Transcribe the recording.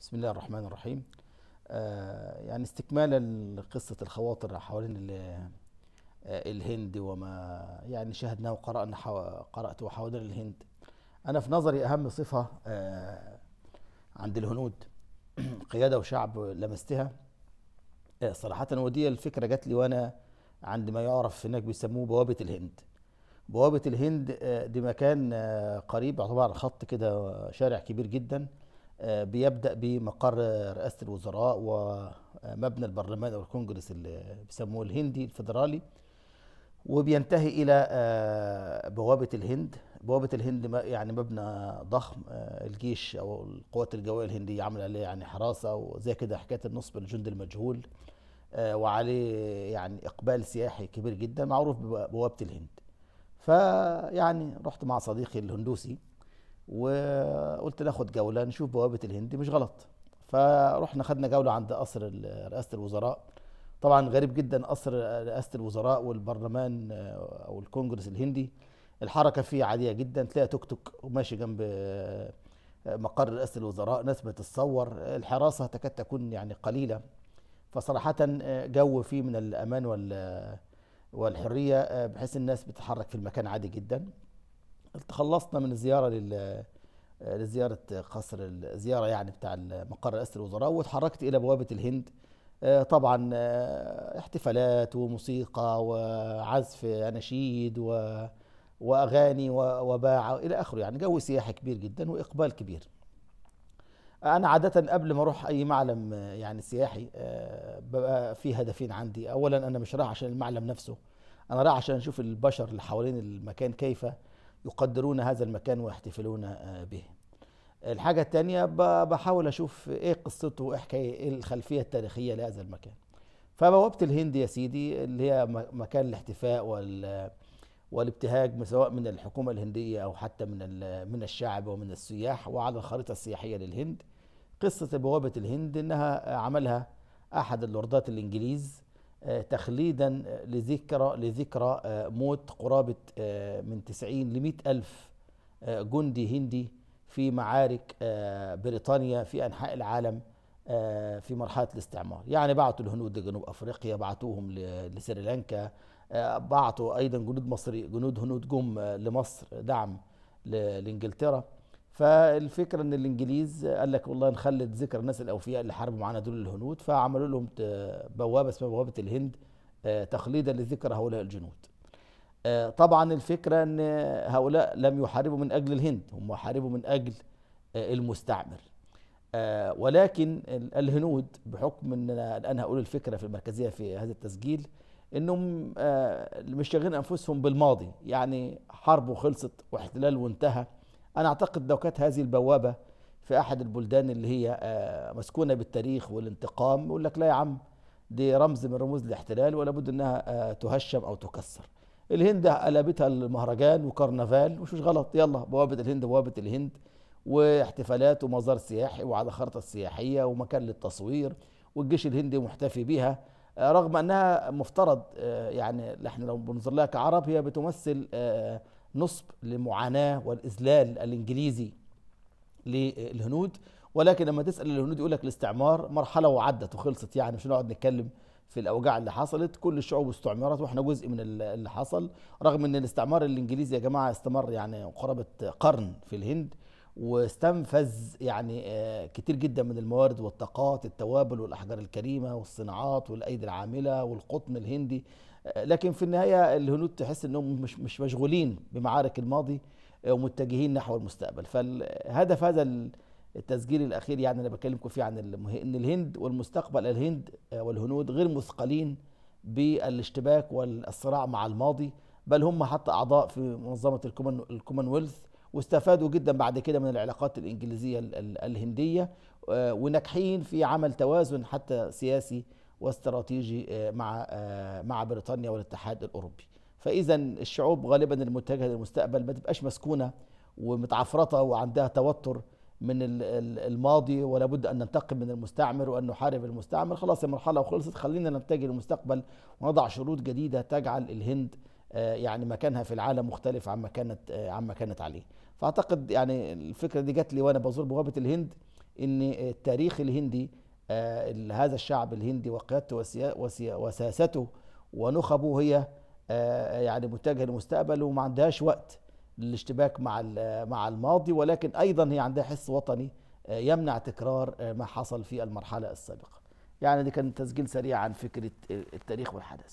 بسم الله الرحمن الرحيم آه يعني استكمالا لقصة الخواطر حوالين آه، الهند وما يعني شاهدناه وقرأنا قرأته حوالين الهند أنا في نظري أهم صفة آه عند الهنود قيادة وشعب لمستها آه صراحة ودي الفكرة جات لي وأنا عند ما يعرف هناك بيسموه بوابة الهند بوابة الهند آه، دي مكان آه، قريب يعتبر على خط كده شارع كبير جدا آه، بيبدا بمقر رئاسه الوزراء ومبنى البرلمان او الكونجرس اللي بيسموه الهندي الفدرالي وبينتهي الى آه، بوابه الهند بوابه الهند يعني مبنى ضخم آه، الجيش او القوات الجويه الهنديه عامله عليه يعني حراسه وزي كده حكايه النصب الجندي المجهول وعليه يعني اقبال سياحي كبير جدا معروف ببوابه الهند فيعني رحت مع صديقي الهندوسي وقلت ناخد جوله نشوف بوابه الهند مش غلط فرحنا خدنا جوله عند قصر رئاسه الوزراء طبعا غريب جدا قصر رئاسه الوزراء والبرلمان آه، او الكونجرس الهندي الحركه فيه عاديه جدا تلاقي توك توك وماشي جنب آه، مقر رئاسه الوزراء ناس بتتصور الحراسه تكاد تكون يعني قليله فصراحه آه، جو فيه من الامان والحريه بحيث الناس بتتحرك في المكان عادي جدا تخلصنا من الزياره لل لزياره قصر الزياره يعني بتاع مقر رئاسه الوزراء واتحركت الى بوابه الهند آه، طبعا آه، احتفالات وموسيقى وعزف اناشيد و واغاني وباعه الى اخره يعني جو سياحي كبير جدا واقبال كبير انا عاده قبل ما اروح اي معلم آه، يعني سياحي ببقى في هدفين عندي اولا انا مش رايح عشان المعلم نفسه انا رايح عشان اشوف البشر اللي حوالين المكان كيف يقدرون هذا المكان ويحتفلون آه، به الحاجة الثانية بحاول أشوف إيه قصته وإيه حكاية إيه الخلفية التاريخية لهذا المكان فبوابة الهند يا سيدي اللي هي مكان الاحتفاء وال والابتهاج سواء من الحكومة الهندية أو حتى من من الشعب ومن السياح وعلى الخريطة السياحية للهند قصة بوابة الهند إنها آه، عملها أحد اللوردات الإنجليز تخليدا لذكرى لذكرى آه، موت قرابة آه، من 90 ل 100 ألف آه، جندي هندي في معارك بريطانيا في أنحاء العالم في مرحلة الاستعمار يعني بعتوا الهنود لجنوب أفريقيا بعتوهم لسريلانكا بعتوا أيضا جنود مصري جنود هنود جم لمصر دعم لإنجلترا فالفكره ان الانجليز قال لك والله نخلد ذكر الناس الاوفياء اللي حاربوا معانا دول الهنود فعملوا لهم بوابه اسمها بوابه الهند آه، تخليدا لذكرى هؤلاء الجنود. آه، طبعا الفكره ان هؤلاء لم يحاربوا من اجل الهند هم حاربوا من اجل آه، المستعمر. ولكن الهنود بحكم ان الان هقول الفكره في المركزيه في هذا التسجيل انهم مش شاغلين انفسهم بالماضي يعني حرب وخلصت واحتلال وانتهى أنا أعتقد لو كانت هذه البوابة في أحد البلدان اللي هي آه، مسكونة بالتاريخ والانتقام يقول لك لا يا عم دي رمز من رموز الاحتلال ولا بد انها آه، تهشم او تكسر الهند قلبتها المهرجان وكرنفال ومش غلط يلا بوابه الهند بوابه الهند واحتفالات ومزار سياحي وعلى خارطة السياحية ومكان للتصوير والجيش الهندي محتفي بها آه، رغم أنها مفترض يعني احنا لو بننظر لها كعرب هي بتمثل نصب لمعاناه والاذلال الانجليزي للهنود ولكن لما تسال الهنود يقول لك الاستعمار مرحله وعدت وخلصت يعني مش هنقعد نتكلم في الاوجاع اللي حصلت كل الشعوب استعمرت واحنا جزء من اللي حصل رغم ان الاستعمار الانجليزي يا جماعه استمر يعني قرابه قرن في الهند واستنفذ يعني آه، كتير جدا من الموارد والطاقات التوابل والاحجار الكريمه والصناعات والايدي العامله والقطن الهندي آه، لكن في النهايه الهنود تحس انهم مش مش مشغولين بمعارك الماضي آه، ومتجهين نحو المستقبل فالهدف هذا التسجيل الاخير يعني انا بكلمكم فيه عن ان الهند والمستقبل الهند والهنود غير مثقلين بالاشتباك والصراع مع الماضي بل هم حتى اعضاء في منظمه الكومن الكومنولث واستفادوا جدا بعد كده من العلاقات الإنجليزية الهندية آه، وناجحين في عمل توازن حتى سياسي واستراتيجي آه، مع آه، مع بريطانيا والاتحاد الأوروبي فإذا الشعوب غالبا المتجهة للمستقبل ما تبقاش مسكونة ومتعفرطة وعندها توتر من الماضي ولا بد ان ننتقم من المستعمر وان نحارب المستعمر خلاص المرحله خلصت خلينا نتجه للمستقبل ونضع شروط جديده تجعل الهند آه، يعني مكانها في العالم مختلف عما كانت آه، عما كانت عليه فاعتقد يعني الفكره دي جت لي وانا بزور بوابه الهند ان التاريخ الهندي آه، هذا الشعب الهندي وقيادته وسياسته ونخبه هي يعني متجهه للمستقبل وما عندهاش وقت للاشتباك مع مع الماضي ولكن ايضا هي عندها حس وطني يمنع تكرار ما حصل في المرحله السابقه. يعني دي كان تسجيل سريع عن فكره التاريخ والحداثه.